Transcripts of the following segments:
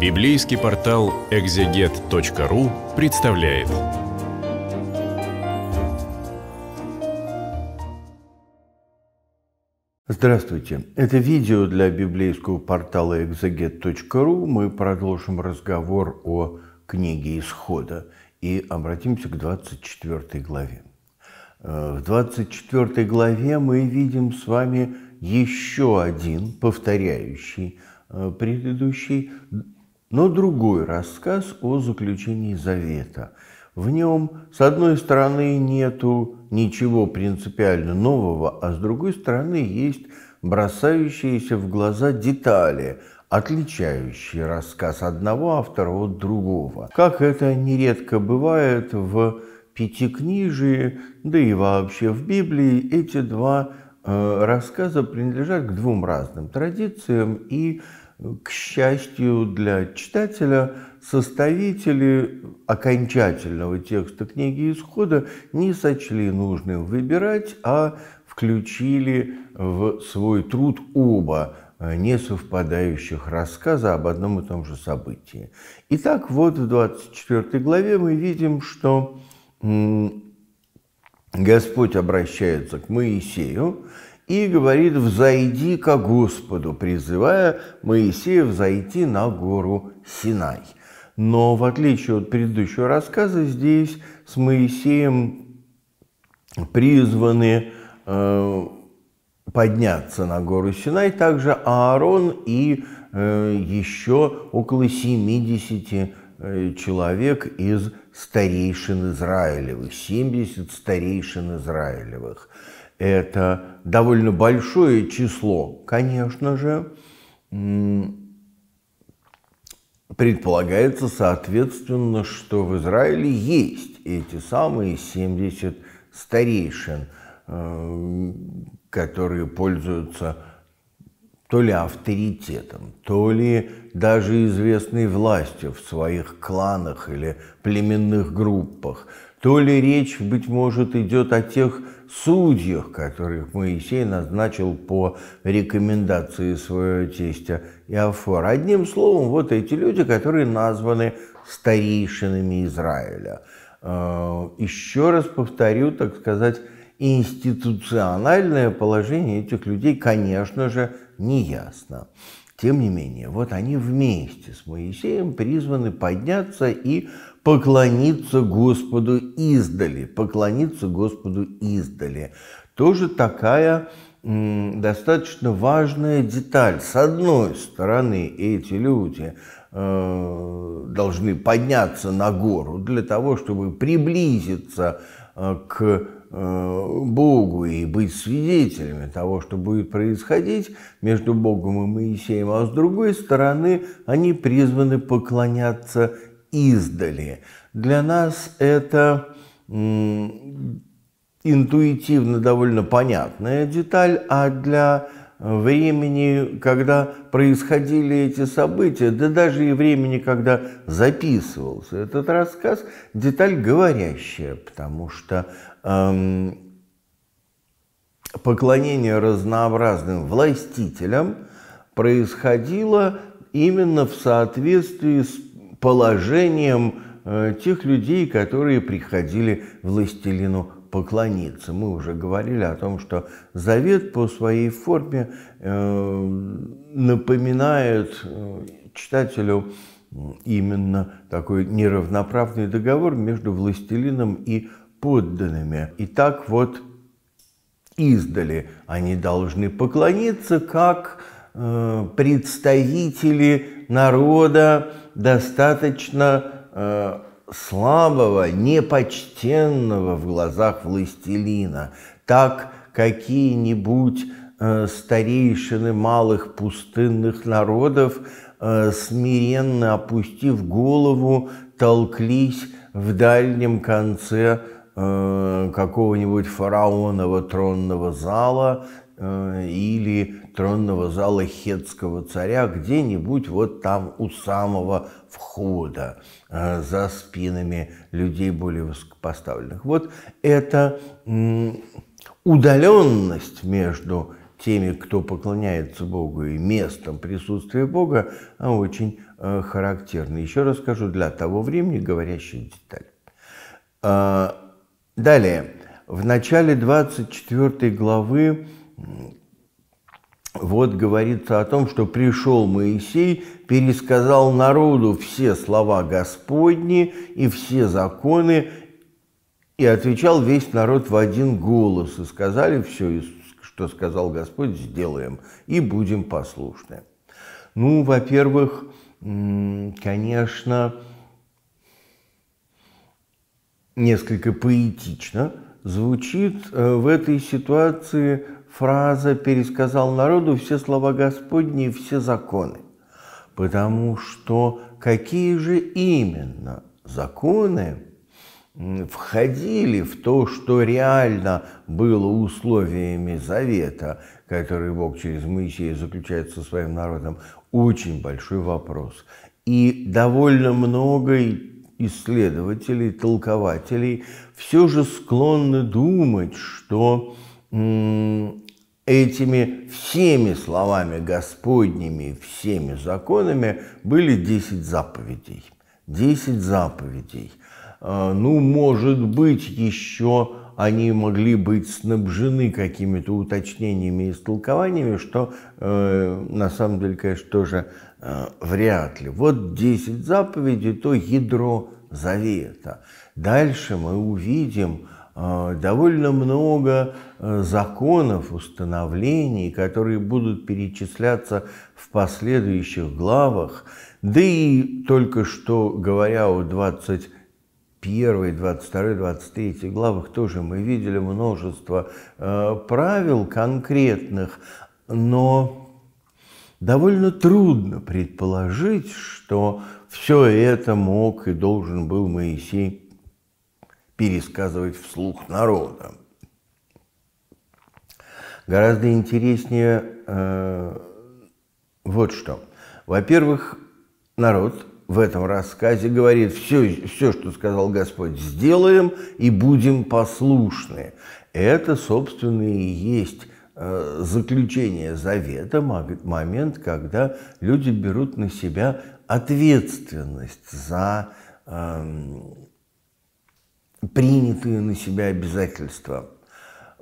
Библейский портал экзегет.ру представляет. Здравствуйте! Это видео для библейского портала экзегет.ру. Мы продолжим разговор о книге Исхода и обратимся к 24 главе. Э, в 24 главе мы видим с вами еще один повторяющий э, предыдущий но другой рассказ о заключении завета. В нем, с одной стороны, нету ничего принципиально нового, а с другой стороны, есть бросающиеся в глаза детали, отличающие рассказ одного автора от другого. Как это нередко бывает в Пятикнижии, да и вообще в Библии, эти два э, рассказа принадлежат к двум разным традициям и традициям к счастью для читателя, составители окончательного текста книги «Исхода» не сочли нужным выбирать, а включили в свой труд оба э, несовпадающих рассказа об одном и том же событии. Итак, вот в 24 главе мы видим, что Господь обращается к Моисею и говорит «взойди ко Господу», призывая Моисея взойти на гору Синай. Но в отличие от предыдущего рассказа, здесь с Моисеем призваны э, подняться на гору Синай также Аарон и э, еще около 70 э, человек из старейшин Израилевых, 70 старейшин Израилевых – это довольно большое число, конечно же. Предполагается, соответственно, что в Израиле есть эти самые 70 старейшин, э, которые пользуются то ли авторитетом, то ли даже известной властью в своих кланах или племенных группах, то ли речь, быть может, идет о тех судьях, которых Моисей назначил по рекомендации своего тестя Иофора. Одним словом, вот эти люди, которые названы старейшинами Израиля. Э, еще раз повторю, так сказать, институциональное положение этих людей, конечно же, не ясно. Тем не менее, вот они вместе с Моисеем призваны подняться и поклониться Господу издали, поклониться Господу издали. Тоже такая достаточно важная деталь. С одной стороны, эти люди э, должны подняться на гору для того, чтобы приблизиться э, к э, Богу и быть свидетелями того, что будет происходить между Богом и Моисеем, а с другой стороны, они призваны поклоняться издали. Для нас это интуитивно довольно понятная деталь, а для времени, когда происходили эти события, да даже и времени, когда записывался этот рассказ, деталь говорящая, потому что эм, поклонение разнообразным властителям происходило именно в соответствии с положением э, тех людей, которые приходили властелину поклониться. Мы уже говорили о том, что завет по своей форме э, напоминает э, читателю именно такой неравноправный договор между властелином и подданными. И так вот издали они должны поклониться как представители народа, достаточно э, слабого, непочтенного в глазах властелина. Так какие-нибудь э, старейшины малых пустынных народов, э, смиренно опустив голову, толклись в дальнем конце э, какого-нибудь фараонового тронного зала, Э, или тронного зала хетского царя где-нибудь вот там у самого входа э, за спинами людей более высокопоставленных. Вот эта удаленность между теми, кто поклоняется Богу и местом присутствия Бога, очень э, характерна. Еще раз скажу для того времени говорящая деталь. Далее. В начале 24 главы вот говорится о том, что пришел Моисей, пересказал народу все слова Господни и все законы, и отвечал весь народ в один голос, и сказали все, что сказал Господь, сделаем, и будем послушны. Ну, во-первых, конечно, несколько поэтично звучит э, в этой ситуации фраза пересказал народу все слова Господни и все законы, потому что какие же именно законы входили в то, что реально было условиями завета, который Бог через Моисея заключает со своим народом, очень большой вопрос. И довольно много исследователей, толкователей все же склонны думать, что Этими всеми словами Господними, всеми законами были 10 заповедей. 10 заповедей. А, ну, может быть, еще они могли быть снабжены какими-то уточнениями и истолкованиями, что э, на самом деле, конечно, тоже э, вряд ли. Вот 10 заповедей – то ядро завета. Дальше мы увидим Э, довольно много э, законов, установлений, которые будут перечисляться в последующих главах. Да и только что, говоря о 21, 22, 23 главах, тоже мы видели множество э, правил конкретных, но довольно трудно предположить, что все это мог и должен был Моисей пересказывать вслух народа. Гораздо интереснее э, вот что. Во-первых, народ в этом рассказе говорит, все, все, что сказал Господь, сделаем и будем послушны. Это, собственно, и есть э, заключение завета, момент, когда люди берут на себя ответственность за эм, принятые на себя обязательства.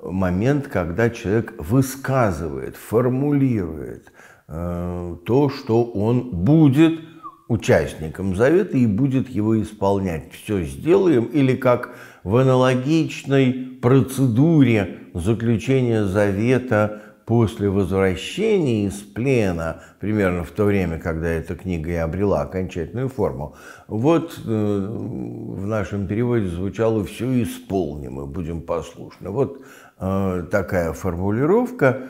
Момент, когда человек высказывает, формулирует э, то, что он будет участником завета и будет его исполнять. Все сделаем или как в аналогичной процедуре заключения завета после возвращения из плена, примерно в то время, когда эта книга и обрела окончательную форму, вот э, в нашем переводе звучало «все исполним и будем послушны». Вот э, такая формулировка.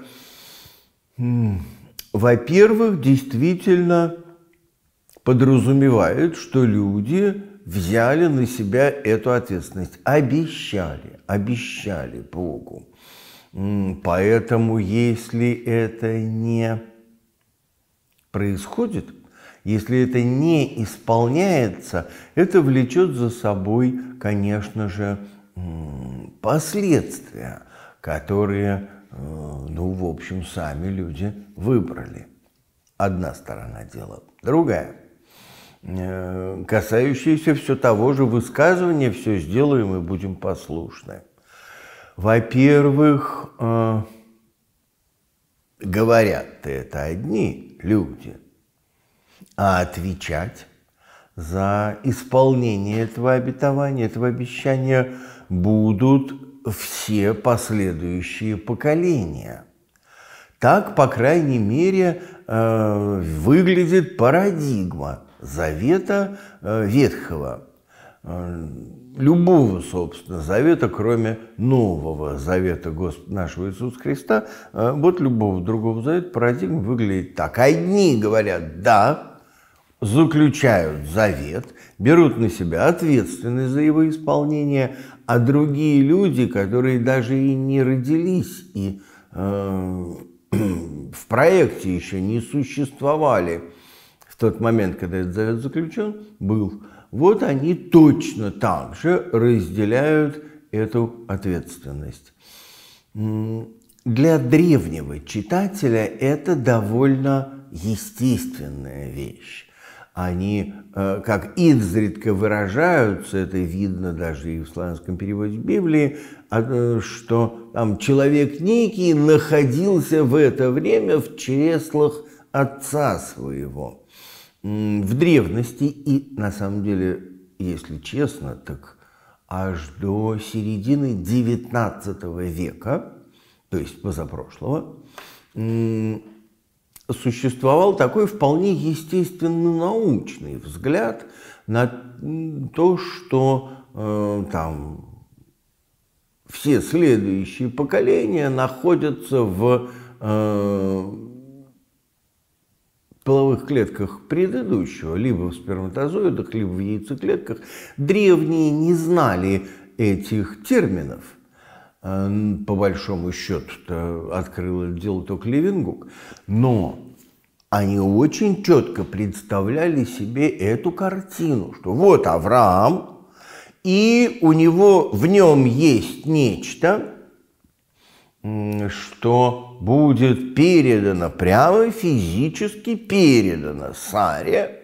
Во-первых, действительно подразумевает, что люди взяли на себя эту ответственность, обещали, обещали Богу Поэтому, если это не происходит, если это не исполняется, это влечет за собой, конечно же, последствия, которые, э, ну, в общем, сами люди выбрали. Одна сторона дела. Другая, э, касающаяся все того же высказывания «все сделаем и будем послушны». Во-первых, э, говорят-то это одни люди, а отвечать за исполнение этого обетования, этого обещания будут все последующие поколения. Так, по крайней мере, э, выглядит парадигма завета э, Ветхого Э, любого, собственно, завета, кроме нового завета Госп... нашего Иисуса Христа, э, вот любого другого завета парадигма выглядит так. Одни говорят «да», заключают завет, берут на себя ответственность за его исполнение, а другие люди, которые даже и не родились, и э, в проекте еще не существовали в тот момент, когда этот завет заключен, был – вот они точно так же разделяют эту ответственность. Для древнего читателя это довольно естественная вещь. Они, э, как изредка выражаются, это видно даже и в славянском переводе Библии, а, э, что там человек некий находился в это время в чреслах отца своего – в древности и, на самом деле, если честно, так аж до середины XIX века, то есть позапрошлого, существовал такой вполне естественно-научный взгляд на то, что э, там все следующие поколения находятся в э, половых клетках предыдущего, либо в сперматозоидах, либо в яйцеклетках, древние не знали этих терминов. Э, по большому счету открыл это дело только Левингук. Но они очень четко представляли себе эту картину, что вот Авраам, и у него в нем есть нечто, что будет передано, прямо физически передано Саре.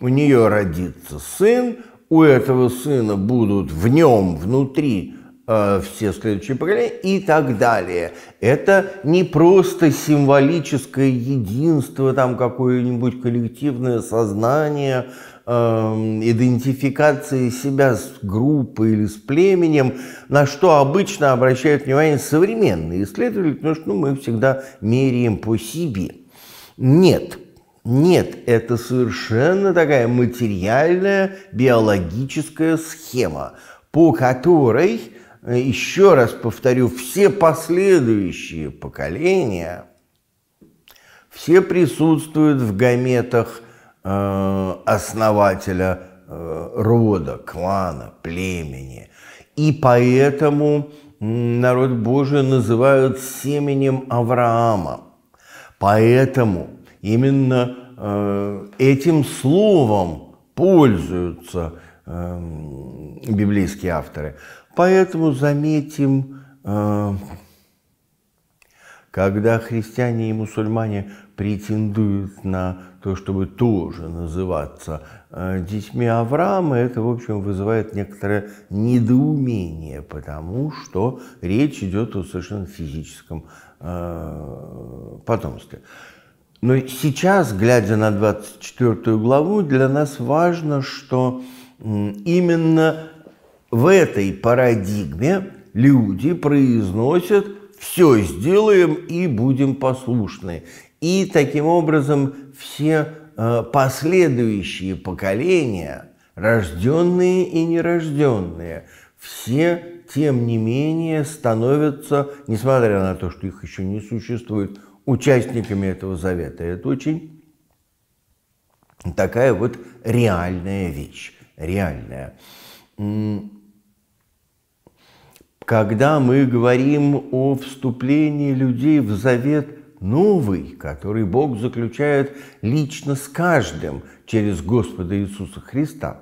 У нее родится сын, у этого сына будут в нем, внутри э, все следующие поколения и так далее. Это не просто символическое единство, там какое-нибудь коллективное сознание, Эм, идентификации себя с группой или с племенем, на что обычно обращают внимание современные исследователи, потому что ну, мы всегда меряем по себе. Нет, нет, это совершенно такая материальная биологическая схема, по которой, э, еще раз повторю, все последующие поколения, все присутствуют в гаметах Э, основателя э, рода, клана, племени. И поэтому народ Божий называют семенем Авраама. Поэтому именно э, этим словом пользуются эм, библейские авторы. Поэтому заметим когда христиане и мусульмане претендуют на то, чтобы тоже называться э, детьми Авраама, это, в общем, вызывает некоторое недоумение, потому что речь идет о совершенно физическом э, потомстве. Но сейчас, глядя на 24 главу, для нас важно, что именно в этой парадигме люди произносят все сделаем и будем послушны. И таким образом все э, последующие поколения, рожденные и нерожденные, все, тем не менее, становятся, несмотря на то, что их еще не существует, участниками этого завета. Это очень такая вот реальная вещь, реальная когда мы говорим о вступлении людей в завет новый, который Бог заключает лично с каждым через Господа Иисуса Христа,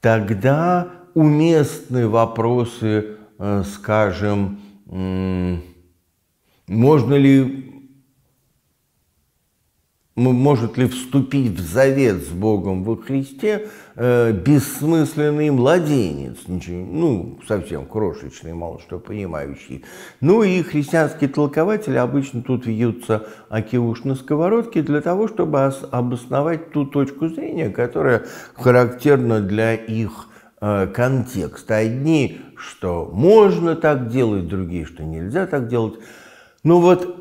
тогда уместны вопросы, э, скажем, можно ли может ли вступить в завет с Богом во Христе э, бессмысленный младенец, ничего, ну, совсем крошечный, мало что понимающий. Ну и христианские толкователи обычно тут вьются аки уж на сковородке для того, чтобы обосновать ту точку зрения, которая характерна для их э, контекста. Одни, что можно так делать, другие, что нельзя так делать. Ну вот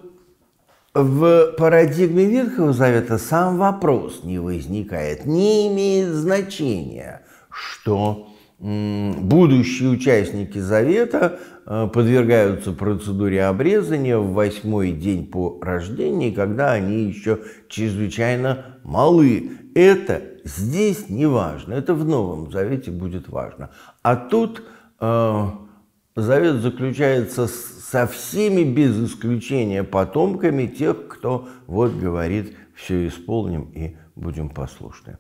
в парадигме Ветхого Завета сам вопрос не возникает, не имеет значения, что будущие участники завета э, подвергаются процедуре обрезания в восьмой день по рождении, когда они еще чрезвычайно малы. Это здесь не важно, это в Новом Завете будет важно. А тут э, завет заключается с со всеми без исключения потомками тех, кто вот говорит, все исполним и будем послушны.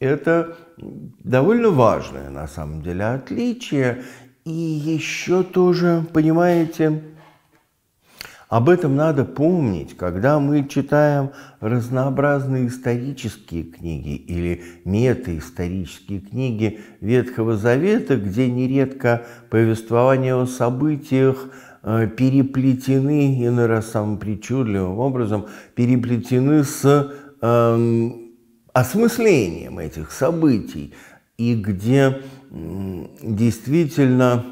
Это довольно важное на самом деле отличие. И еще тоже, понимаете, об этом надо помнить, когда мы читаем разнообразные исторические книги или метаисторические книги Ветхого Завета, где нередко повествования о событиях э, переплетены, иной раз самым причудливым образом, переплетены с э, осмыслением этих событий, и где э, действительно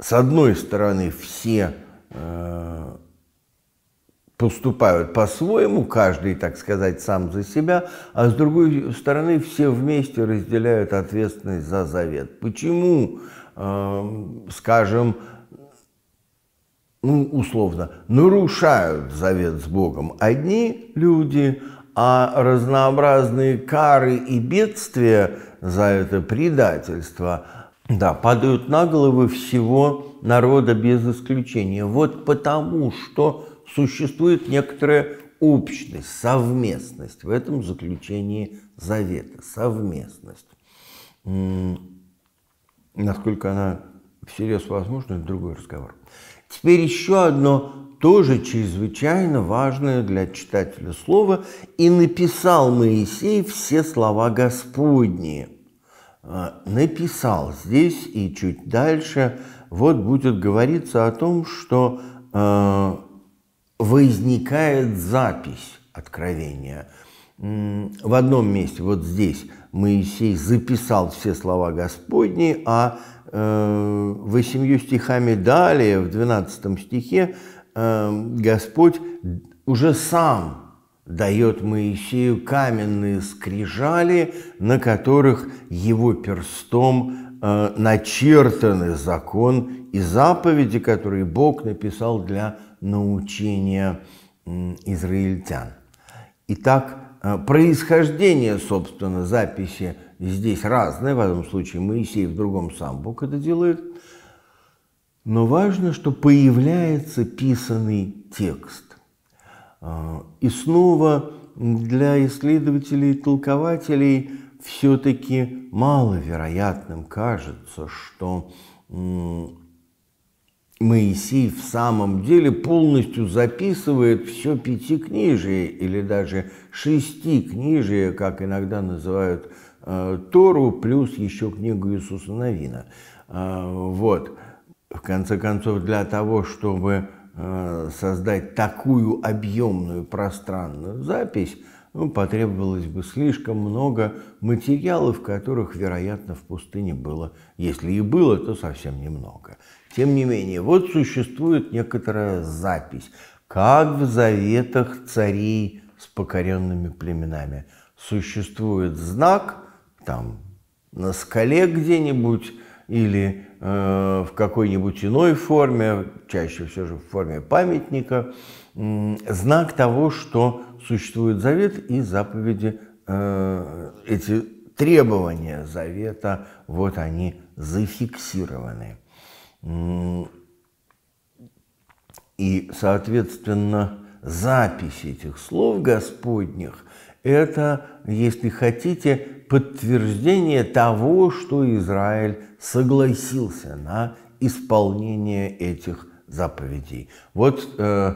с одной стороны, все э, поступают по-своему, каждый, так сказать, сам за себя, а с другой стороны, все вместе разделяют ответственность за завет. Почему, э, скажем, ну, условно, нарушают завет с Богом одни люди, а разнообразные кары и бедствия за это предательство – да, падают на головы всего народа без исключения. Вот потому, что существует некоторая общность, совместность. В этом заключении завета. Совместность. Насколько она всерьез возможна, это другой разговор. Теперь еще одно тоже чрезвычайно важное для читателя слово. «И написал Моисей все слова Господние». А, написал здесь и чуть дальше, вот будет говориться о том, что а, возникает запись откровения. В одном месте, вот здесь, Моисей записал все слова Господни, а э, восемью стихами далее, в 12 стихе, э, Господь уже сам дает Моисею каменные скрижали, на которых его перстом э, начертаны закон и заповеди, которые Бог написал для научения э, израильтян. Итак, э, происхождение, собственно, записи здесь разное, в этом случае Моисей, в другом сам Бог это делает. Но важно, что появляется писанный текст а, и снова для исследователей и толкователей все-таки маловероятным кажется, что Моисей в самом деле полностью записывает все пятикнижие или даже шести шестикнижие, как иногда называют э, Тору, плюс еще книгу Иисуса Новина. А, вот. В конце концов, для того, чтобы Э, создать такую объемную пространную запись, ну, потребовалось бы слишком много материалов, которых, вероятно, в пустыне было, если и было, то совсем немного. Тем не менее, вот существует некоторая запись, как в заветах царей с покоренными племенами. Существует знак, там, на скале где-нибудь или Э, в какой-нибудь иной форме, чаще всего же в форме памятника, знак того, что существует завет и заповеди, э, эти требования завета, вот они зафиксированы. И, соответственно, запись этих слов Господних это, если хотите, подтверждение того, что Израиль согласился на исполнение этих заповедей. Вот э,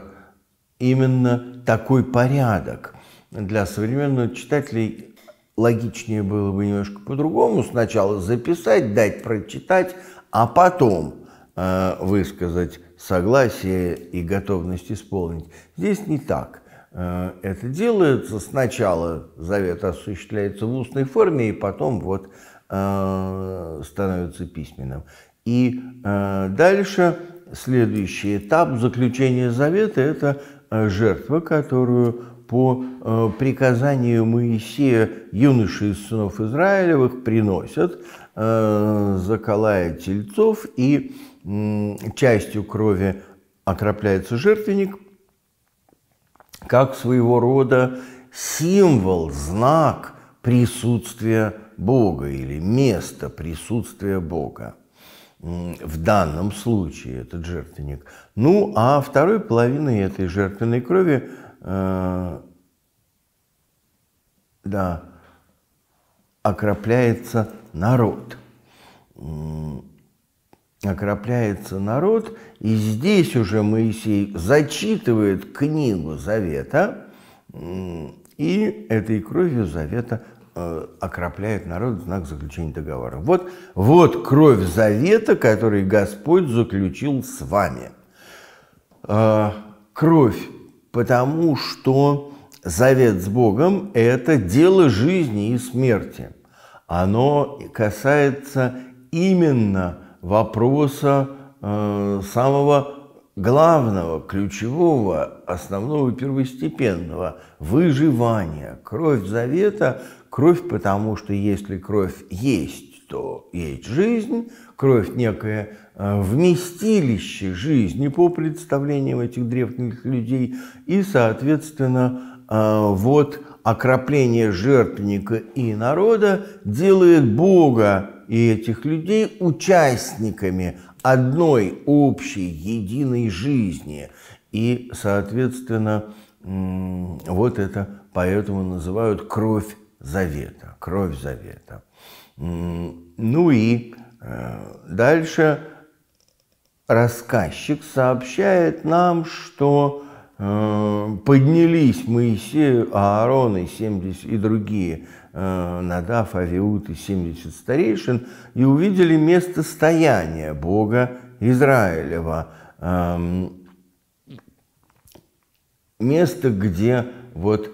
именно такой порядок. Для современного читателей логичнее было бы немножко по-другому. Сначала записать, дать прочитать, а потом э, высказать согласие и готовность исполнить. Здесь не так. Э, это делается. Сначала завет осуществляется в устной форме, и потом вот э, становится письменным. И э, дальше следующий этап заключения завета – это жертва, которую по приказанию Моисея юноши из сынов Израилевых приносят, заколая тельцов, и частью крови окропляется жертвенник, как своего рода символ, знак присутствия Бога или место присутствия Бога. В данном случае этот жертвенник. Ну, а второй половиной этой жертвенной крови, э, да, окропляется народ окропляется народ, и здесь уже Моисей зачитывает книгу Завета, и этой кровью Завета э, окропляет народ в знак заключения договора. Вот, вот кровь завета, который Господь заключил с вами. Э, кровь, потому что завет с Богом – это дело жизни и смерти. Оно касается именно вопроса э, самого главного, ключевого, основного первостепенного – выживания. Кровь завета – кровь, потому что если кровь есть, то есть жизнь, кровь – некое э, вместилище жизни по представлениям этих древних людей, и, соответственно, э, вот – окропление жертвенника и народа делает Бога и этих людей участниками одной общей единой жизни. И, соответственно, вот это поэтому называют кровь завета, кровь завета. Ну и э, дальше рассказчик сообщает нам, что Э, поднялись Моисею, Аарон и, 70, и другие, э, Надав, Авиут и 70 старейшин, и увидели место стояния Бога Израилева, эм, место, где вот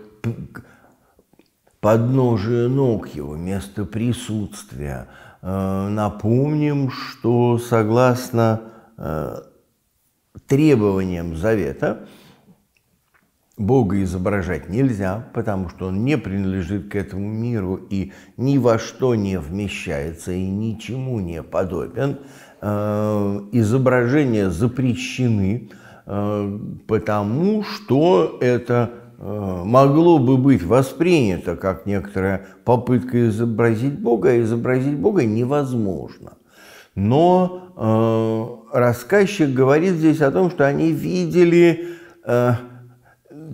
подножие ног его, место присутствия. Э, напомним, что согласно требованиям завета, Бога изображать нельзя, потому что он не принадлежит к этому миру и ни во что не вмещается и ничему не подобен. Э, изображения запрещены, э, потому что это э, могло бы быть воспринято как некоторая попытка изобразить Бога, а изобразить Бога невозможно. Но рассказчик говорит здесь о том, что они видели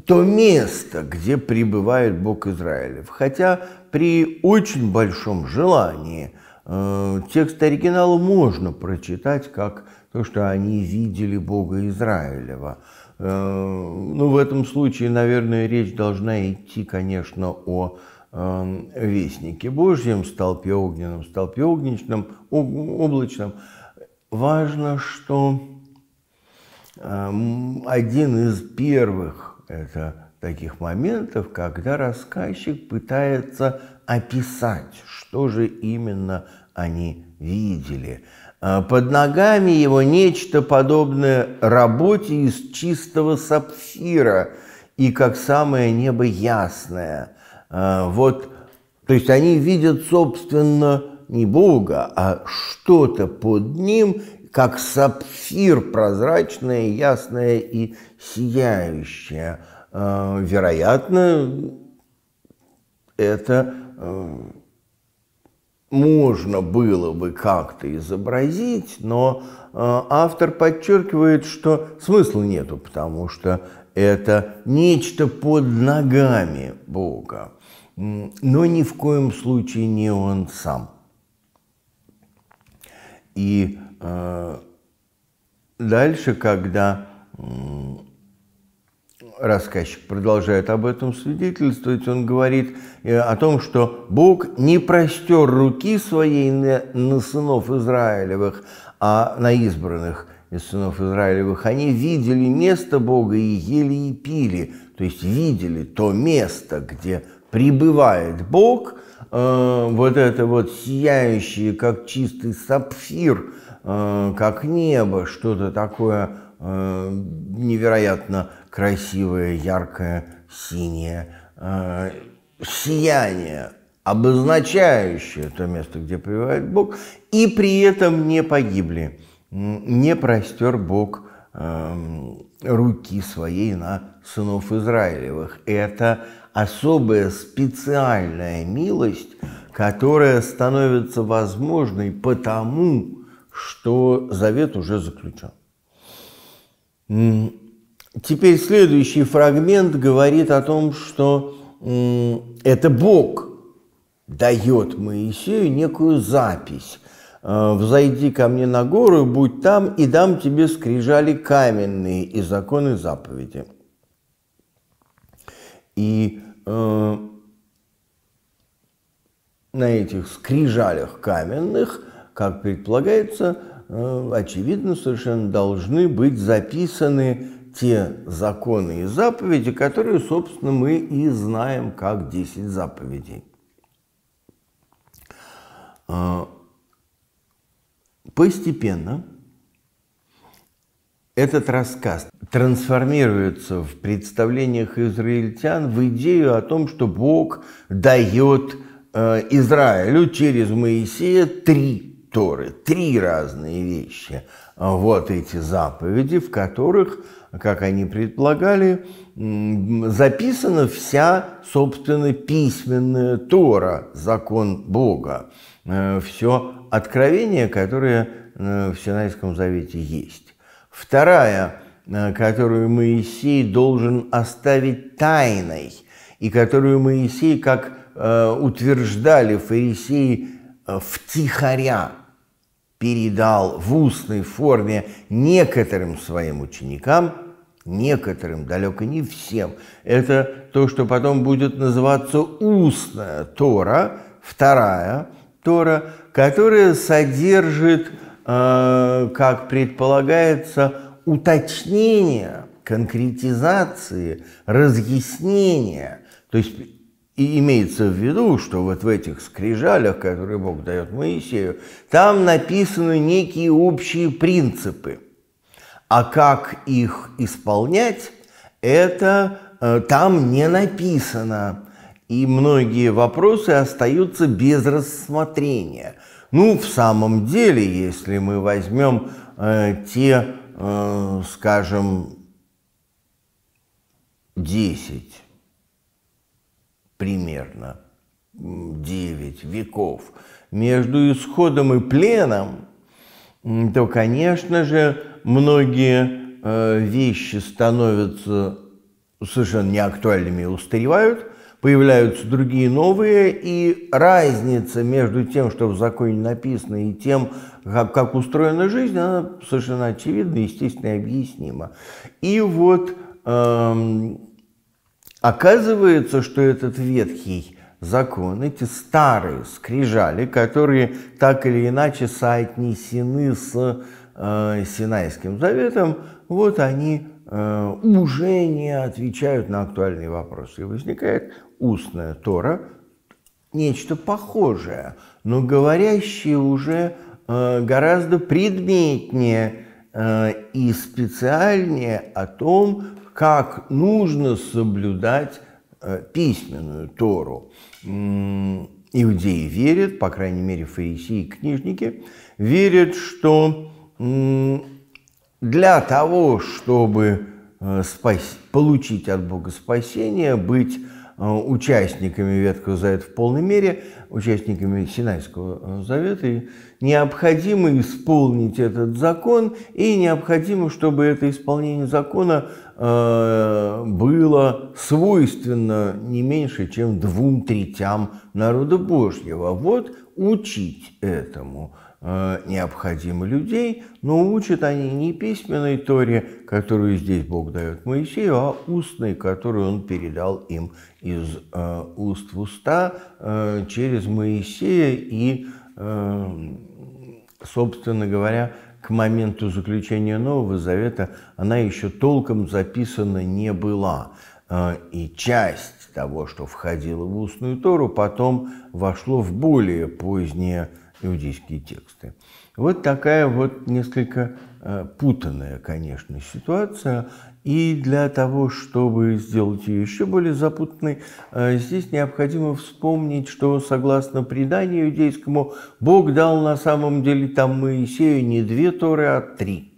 то место, где пребывает Бог Израилев. Хотя при очень большом желании э, текст оригинала можно прочитать как то, что они видели Бога Израилева. Э, ну, в этом случае, наверное, речь должна идти, конечно, о э, вестнике Божьем, столпе огненном, столпе огничном, облачном. Важно, что э, один из первых это таких моментов, когда рассказчик пытается описать, что же именно они видели. А под ногами его нечто подобное работе из чистого сапфира и как самое небо ясное. А, вот, то есть они видят, собственно, не Бога, а что-то под ним, как сапфир прозрачное, ясное и сияющее. Э, вероятно, это э, можно было бы как-то изобразить, но э, автор подчеркивает, что смысла нету, потому что это нечто под ногами Бога, но ни в коем случае не он сам. И э, дальше, когда э, рассказчик продолжает об этом свидетельствовать, он говорит э, о том, что Бог не простер руки своей на, на сынов Израилевых, а на избранных из сынов Израилевых. Они видели место Бога и ели и пили, то есть видели то место, где пребывает Бог – Э, вот это вот сияющее, как чистый сапфир, э, как небо, что-то такое э, невероятно красивое, яркое, синее сияние, обозначающее то место, где пребывает Бог, и при этом не погибли, не простер Бог руки своей на сынов Израилевых. Это особая специальная милость, которая становится возможной потому, что завет уже заключен. Теперь следующий фрагмент говорит о том, что это Бог дает Моисею некую запись. «Э, «Взойди ко мне на гору, будь там, и дам тебе скрижали каменные и законы заповеди». И Э, на этих скрижалях каменных, как предполагается, э, очевидно совершенно должны быть записаны те законы и заповеди, которые, собственно, мы и знаем как 10 заповедей. Э, постепенно этот рассказ трансформируется в представлениях израильтян в идею о том, что Бог дает э, Израилю через Моисея три Торы, три разные вещи. Вот эти заповеди, в которых, как они предполагали, записана вся, собственно, письменная Тора, закон Бога, э, все откровение, которое э, в Синайском завете есть. Вторая, э, которую Моисей должен оставить тайной, и которую Моисей, как э, утверждали фарисеи, э, втихаря передал в устной форме некоторым своим ученикам, некоторым, далеко не всем. Это то, что потом будет называться устная Тора, вторая Тора, которая содержит Э, как предполагается, уточнение, конкретизации, разъяснение. То есть и имеется в виду, что вот в этих скрижалях, которые Бог дает Моисею, там написаны некие общие принципы. А как их исполнять, это э, там не написано. И многие вопросы остаются без рассмотрения – ну, в самом деле, если мы возьмем э, те, э, скажем, 10 примерно, 9 веков между исходом и пленом, то, конечно же, многие э, вещи становятся совершенно неактуальными и устаревают – появляются другие новые, и разница между тем, что в законе написано, и тем, как, как устроена жизнь, она совершенно очевидна, естественно, и объяснима. И вот эм, оказывается, что этот ветхий закон, эти старые скрижали, которые так или иначе соотнесены с э, Синайским заветом, вот они Э, уже не отвечают на актуальные вопросы. И возникает устная Тора, нечто похожее, но говорящее уже э, гораздо предметнее э, и специальнее о том, как нужно соблюдать письменную Тору. Иудеи верят, по крайней мере фарисеи и книжники, верят, что для того, чтобы э, спас... получить от Бога спасение, быть э, участниками Ветхого Завета в полной мере, участниками Синайского э, Завета, и необходимо исполнить этот закон, и необходимо, чтобы это исполнение закона было свойственно не меньше, чем двум третям народа Божьего. Вот учить этому – Э, необходимы людей, но учат они не письменной Торе, которую здесь Бог дает Моисею, а устной, которую он передал им из э, уст в уста э, через Моисея и, собственно говоря, к моменту заключения Нового Завета она еще толком записана не была. И часть того, что входило в устную Тору, потом вошло в более позднее иудейские тексты. Вот такая вот несколько э, путанная, конечно, ситуация. И для того, чтобы сделать ее еще более запутанной, э, здесь необходимо вспомнить, что согласно преданию иудейскому, Бог дал на самом деле там Моисею не две Торы, а три.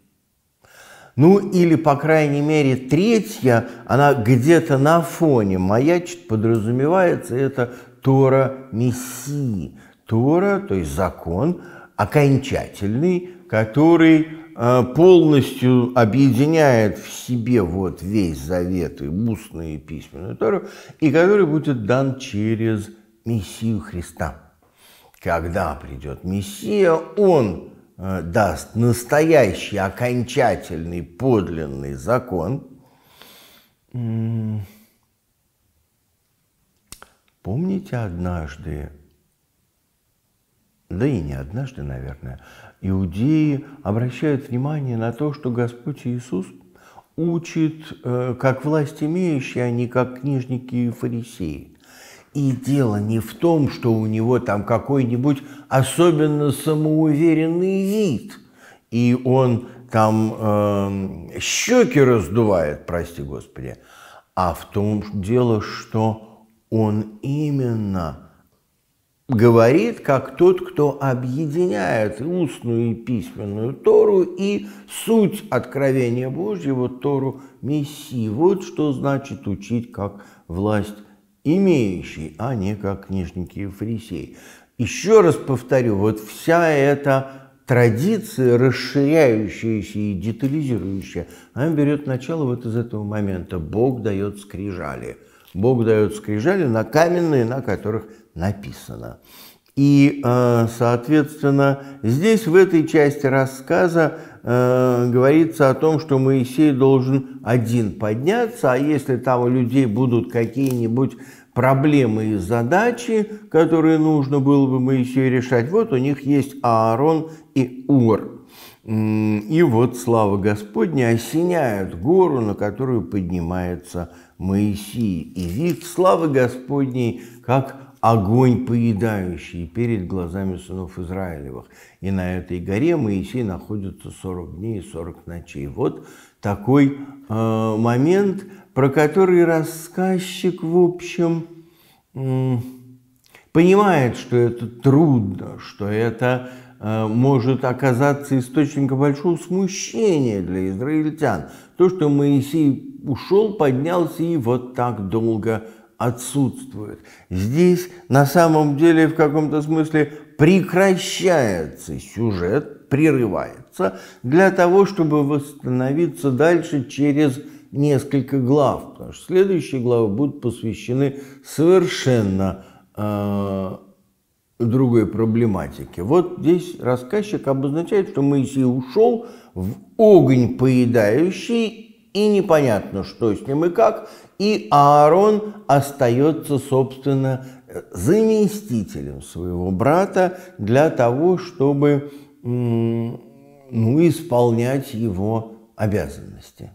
Ну или, по крайней мере, третья, она где-то на фоне маячит, подразумевается, это Тора Мессии, Тора, то есть закон окончательный, который э, полностью объединяет в себе вот весь завет и устную и письменную Тору, и который будет дан через Мессию Христа. Когда придет Мессия, он э, даст настоящий, окончательный, подлинный закон. Помните однажды да и не однажды, наверное, иудеи обращают внимание на то, что Господь Иисус учит э, как власть имеющие, а не как книжники и фарисеи. И дело не в том, что у него там какой-нибудь особенно самоуверенный вид, и он там э, щеки раздувает, прости господи, а в том дело, что он именно – говорит как тот, кто объединяет и устную и письменную Тору и суть откровения Божьего Тору Мессии. Вот что значит учить как власть имеющий, а не как книжники и фарисеи. Еще раз повторю, вот вся эта традиция, расширяющаяся и детализирующая, она берет начало вот из этого момента. Бог дает скрижали – Бог дает скрижали на каменные, на которых написано. И, э, соответственно, здесь в этой части рассказа э, говорится о том, что Моисей должен один подняться, а если там у людей будут какие-нибудь проблемы и задачи, которые нужно было бы Моисею решать, вот у них есть Аарон и Ур. И вот слава Господня осеняет гору, на которую поднимается Моисей. Моисей и вид славы Господней, как огонь поедающий перед глазами сынов Израилевых. И на этой горе Моисей находится 40 дней и 40 ночей. Вот такой э, момент, про который рассказчик, в общем, э, понимает, что это трудно, что это э, может оказаться источником большого смущения для израильтян. То, что Моисей ушел, поднялся и вот так долго отсутствует. Здесь на самом деле в каком-то смысле прекращается сюжет, прерывается для того, чтобы восстановиться дальше через несколько глав, потому что следующие главы будут посвящены совершенно Э, другой проблематики. Вот здесь рассказчик обозначает, что Моисей ушел в огонь поедающий, и непонятно, что с ним и как, и Аарон остается, собственно, заместителем своего брата для того, чтобы ну, исполнять его обязанности.